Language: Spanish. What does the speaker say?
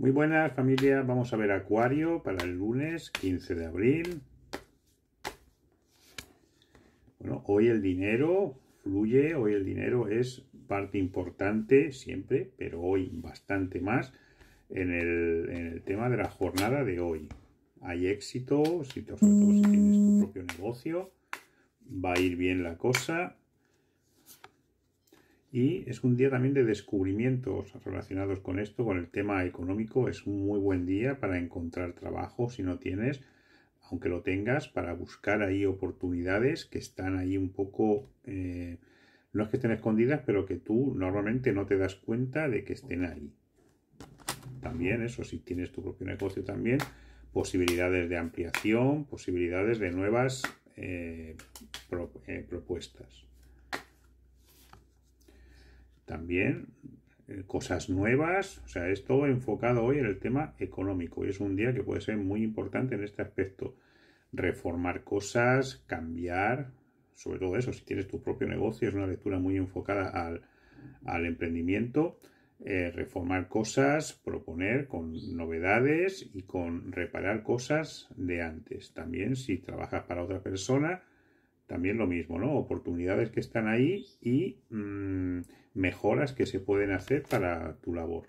Muy buenas familia, vamos a ver Acuario para el lunes 15 de abril. Bueno, hoy el dinero fluye, hoy el dinero es parte importante siempre, pero hoy bastante más en el, tema de la jornada de hoy. Hay éxito, si, sobre todo si tienes tu mm. propio negocio, va a ir bien la cosa, y es un día también de descubrimientos relacionados con esto, con el tema económico. Es un muy buen día para encontrar trabajo si no tienes, aunque lo tengas, para buscar ahí oportunidades que están ahí un poco, eh, no es que estén escondidas, pero que tú normalmente no te das cuenta de que estén ahí. También eso, si tienes tu propio negocio también, posibilidades de ampliación, posibilidades de nuevas eh, eh, propuestas también eh, cosas nuevas, o sea, es todo enfocado hoy en el tema económico y es un día que puede ser muy importante en este aspecto. Reformar cosas, cambiar, sobre todo eso, si tienes tu propio negocio, es una lectura muy enfocada al, emprendimiento, eh, reformar cosas, proponer con novedades y con reparar cosas de antes. También si trabajas para otra persona, también lo mismo, ¿no? Oportunidades que están ahí y mm, mejoras que se pueden hacer para tu labor.